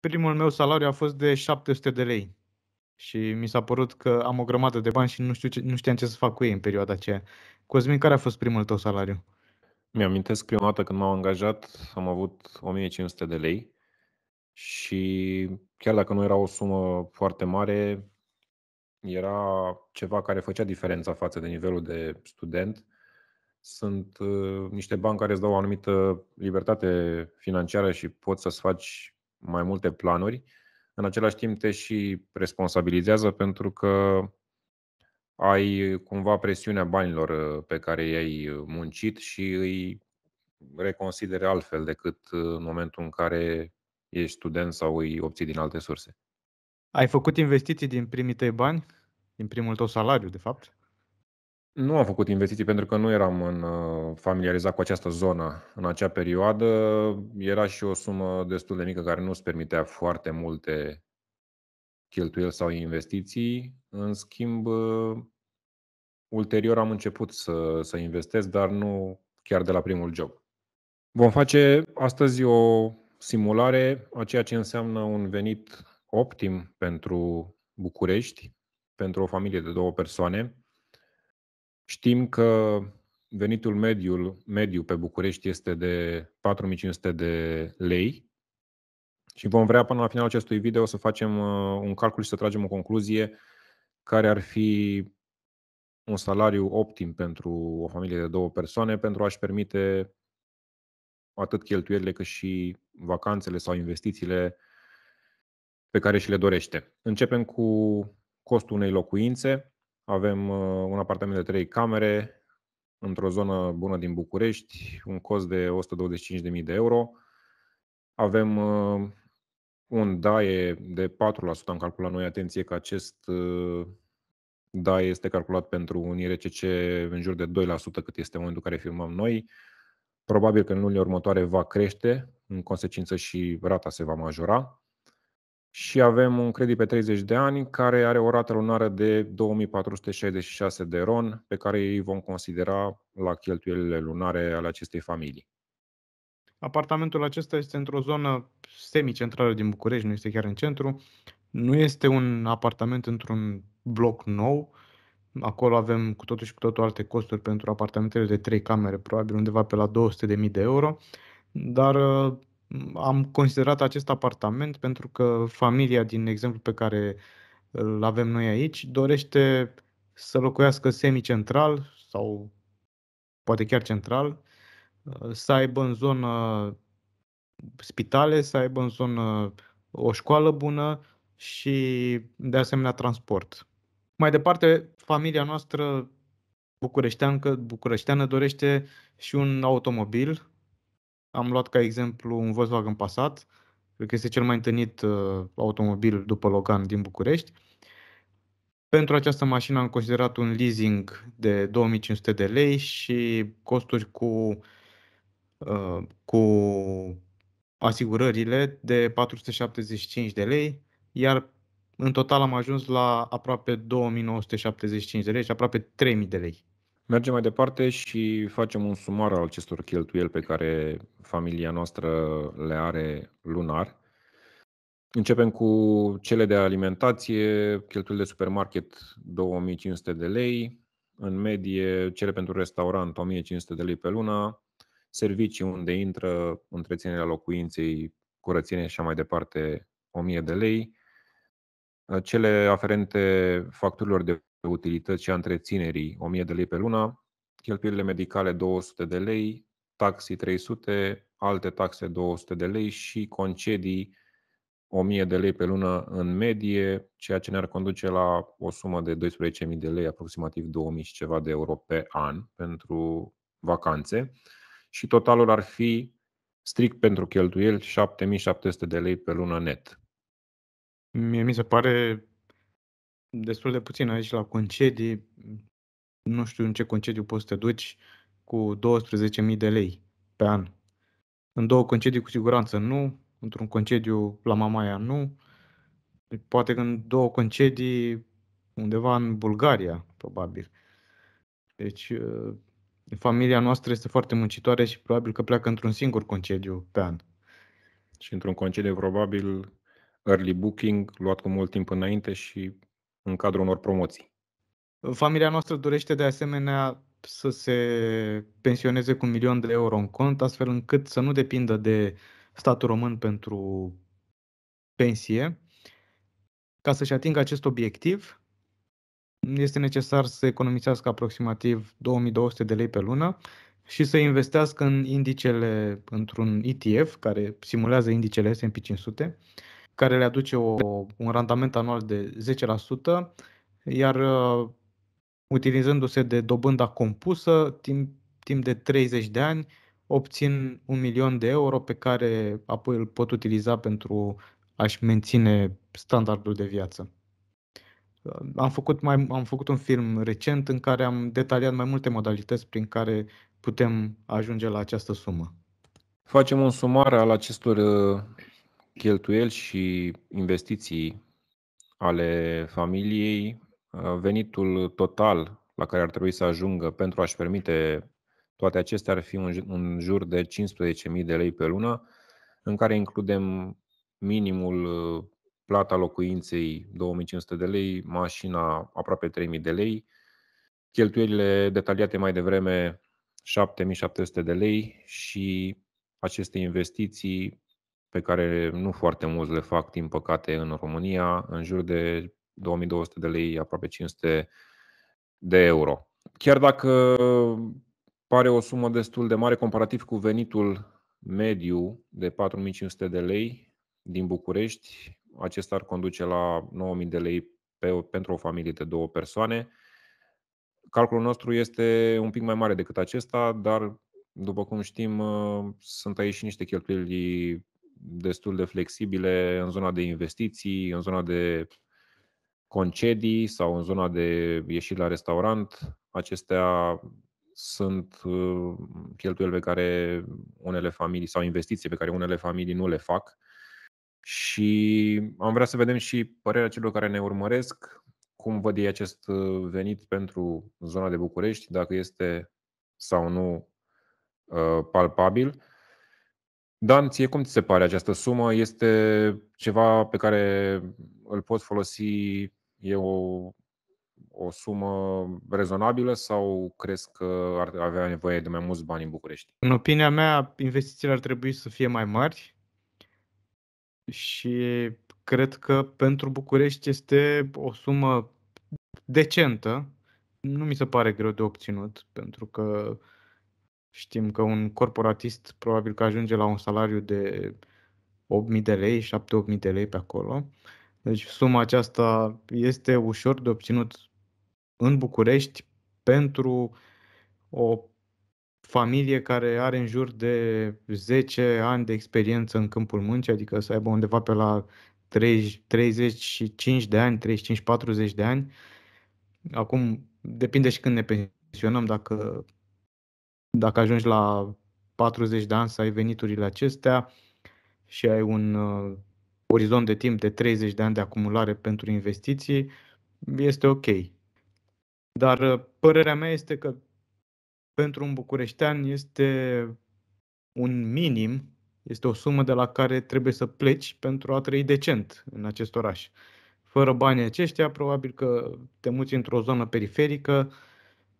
primul meu salariu a fost de 700 de lei și mi s-a părut că am o grămadă de bani și nu, știu ce, nu știam ce să fac cu ei în perioada aceea. Cosmin, care a fost primul tău salariu? Mi-amintesc prima dată când m-am angajat, am avut 1500 de lei și chiar dacă nu era o sumă foarte mare, era ceva care făcea diferența față de nivelul de student. Sunt uh, niște bani care îți dau o anumită libertate financiară și poți să-ți faci mai multe planuri, în același timp te și responsabilizează pentru că ai cumva presiunea banilor uh, pe care i-ai uh, muncit și îi reconsideri altfel decât uh, în momentul în care ești student sau îi obții din alte surse. Ai făcut investiții din primii tăi bani? Din primul tău salariu, de fapt? Nu am făcut investiții pentru că nu eram în, uh, familiarizat cu această zonă în acea perioadă. Era și o sumă destul de mică care nu îți permitea foarte multe cheltuieli sau investiții. În schimb, uh, ulterior am început să, să investesc, dar nu chiar de la primul job. Vom face astăzi o simulare a ceea ce înseamnă un venit optim pentru București, pentru o familie de două persoane Știm că venitul mediul, mediu pe București este de 4500 de lei și vom vrea până la finalul acestui video să facem uh, un calcul și să tragem o concluzie care ar fi un salariu optim pentru o familie de două persoane pentru a-și permite atât cheltuielile cât și vacanțele sau investițiile pe care și le dorește. Începem cu costul unei locuințe. Avem uh, un apartament de 3 camere într-o zonă bună din București, un cost de 125.000 de euro. Avem uh, un DAE de 4%, am calculat noi, atenție că acest uh, DAE este calculat pentru un IRCC în jur de 2% cât este în momentul în care filmăm noi. Probabil că în lunile următoare va crește, în consecință și rata se va majora și avem un credit pe 30 de ani care are o rată lunară de 2466 de ron pe care îi vom considera la cheltuielile lunare ale acestei familii. Apartamentul acesta este într-o zonă semicentrală din București, nu este chiar în centru. Nu este un apartament într-un bloc nou. Acolo avem cu totul și cu totul alte costuri pentru apartamentele de 3 camere, probabil undeva pe la 200.000 de euro. Dar am considerat acest apartament pentru că familia din exemplu pe care îl avem noi aici dorește să locuiască semicentral sau poate chiar central, să aibă în zonă spitale, să aibă în zonă o școală bună și de asemenea transport. Mai departe, familia noastră bucureșteancă, bucureșteană dorește și un automobil am luat ca exemplu un Volkswagen Passat, cred că este cel mai întâlnit uh, automobil după Logan din București. Pentru această mașină am considerat un leasing de 2500 de lei și costuri cu, uh, cu asigurările de 475 de lei, iar în total am ajuns la aproape 2975 de lei și aproape 3000 de lei. Mergem mai departe și facem un sumar al acestor cheltuieli pe care familia noastră le are lunar. Începem cu cele de alimentație, cheltuieli de supermarket 2500 de lei, în medie cele pentru restaurant 1500 de lei pe lună, servicii unde intră întreținerea locuinței, curățenie și așa mai departe 1000 de lei, cele aferente facturilor de utilități și a întreținerii 1000 de lei pe lună, cheltuielile medicale 200 de lei, taxi 300, alte taxe 200 de lei și concedii 1000 de lei pe lună în medie, ceea ce ne-ar conduce la o sumă de 12.000 de lei, aproximativ 2000 și ceva de euro pe an pentru vacanțe și totalul ar fi strict pentru cheltuieli 7700 de lei pe lună net. Mie mi se pare destul de puțin aici la concedii. Nu știu în ce concediu poți să te duci cu 12.000 de lei pe an. În două concedii cu siguranță nu, într-un concediu la Mamaia nu, poate în două concedii undeva în Bulgaria, probabil. Deci, ă, familia noastră este foarte muncitoare și probabil că pleacă într-un singur concediu pe an. Și într-un concediu probabil early booking, luat cu mult timp înainte și în cadrul unor promoții. Familia noastră dorește de asemenea să se pensioneze cu un milion de euro în cont, astfel încât să nu depindă de statul român pentru pensie. Ca să-și atingă acest obiectiv, este necesar să economisească aproximativ 2200 de lei pe lună și să investească în indicele, într-un ETF care simulează indicele S&P 500, care le aduce o, un randament anual de 10%, iar uh, utilizându-se de dobânda compusă, timp, timp de 30 de ani, obțin un milion de euro pe care apoi îl pot utiliza pentru a-și menține standardul de viață. Uh, am făcut, mai, am făcut un film recent în care am detaliat mai multe modalități prin care putem ajunge la această sumă. Facem un sumar al acestor uh, cheltuieli și investiții ale familiei, uh, venitul total la care ar trebui să ajungă pentru a-și permite toate acestea ar fi în jur de 15.000 de lei pe lună, în care includem minimul uh, plata locuinței 2500 de lei, mașina aproape 3000 de lei, cheltuielile detaliate mai devreme 7700 de lei și aceste investiții pe care nu foarte mulți le fac, din păcate, în România, în jur de 2200 de lei, aproape 500 de euro. Chiar dacă pare o sumă destul de mare comparativ cu venitul mediu de 4500 de lei din București, acesta ar conduce la 9000 de lei pe, pentru o familie de două persoane. Calculul nostru este un pic mai mare decât acesta, dar, după cum știm, sunt aici și niște cheltuieli destul de flexibile în zona de investiții, în zona de concedii sau în zona de ieșit la restaurant. Acestea sunt uh, cheltuieli pe care unele familii sau investiții pe care unele familii nu le fac. Și am vrea să vedem și părerea celor care ne urmăresc, cum văd ei acest uh, venit pentru zona de București, dacă este sau nu uh, palpabil. Dan, ție cum ți se pare această sumă? Este ceva pe care îl poți folosi? E o, o sumă rezonabilă sau crezi că ar avea nevoie de mai mulți bani în București? În opinia mea, investițiile ar trebui să fie mai mari și cred că pentru București este o sumă decentă. Nu mi se pare greu de obținut, pentru că Știm că un corporatist probabil că ajunge la un salariu de 8.000 de lei, 7-8.000 de lei pe acolo. Deci suma aceasta este ușor de obținut în București pentru o familie care are în jur de 10 ani de experiență în câmpul muncii, adică să aibă undeva pe la 30, 35 de ani, 35-40 de ani. Acum depinde și când ne pensionăm, dacă dacă ajungi la 40 de ani să ai veniturile acestea și ai un uh, orizont de timp de 30 de ani de acumulare pentru investiții, este ok. Dar uh, părerea mea este că pentru un bucureștean este un minim, este o sumă de la care trebuie să pleci pentru a trăi decent în acest oraș. Fără banii aceștia, probabil că te muți într-o zonă periferică,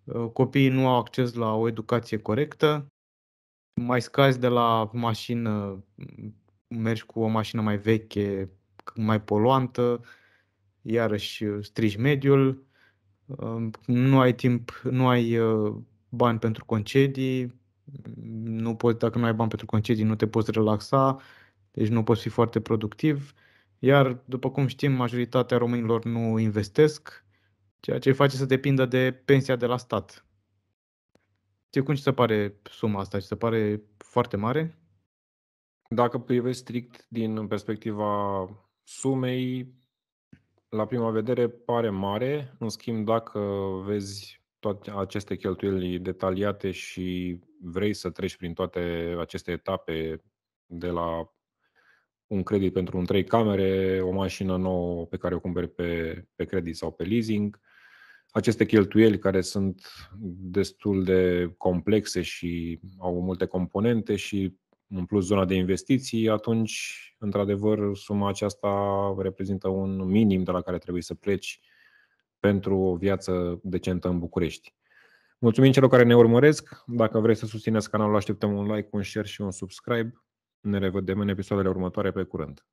Uh, copiii nu au acces la o educație corectă, mai scazi de la mașină, mergi cu o mașină mai veche, mai poluantă, iarăși uh, strigi mediul, um, nu ai timp, nu ai uh, bani pentru concedii, mm, nu poți, dacă nu ai bani pentru concedii, nu te poți relaxa, deci nu poți fi foarte productiv. Iar, după cum știm, majoritatea românilor nu investesc, ceea ce face să depindă de pensia de la stat. Ce cum ți se pare suma asta? Ți se pare foarte mare? Dacă privești strict din perspectiva sumei, la prima vedere pare mare, în schimb dacă vezi toate aceste cheltuieli detaliate și vrei să treci prin toate aceste etape de la un credit pentru un trei camere, o mașină nouă pe care o cumperi pe, pe credit sau pe leasing, aceste cheltuieli care sunt destul de complexe și au multe componente și în plus zona de investiții, atunci, într-adevăr, suma aceasta reprezintă un minim de la care trebuie să pleci pentru o viață decentă în București. Mulțumim celor care ne urmăresc. Dacă vreți să susțineți canalul, așteptăm un like, un share și un subscribe. Ne revedem în episoadele următoare pe curând.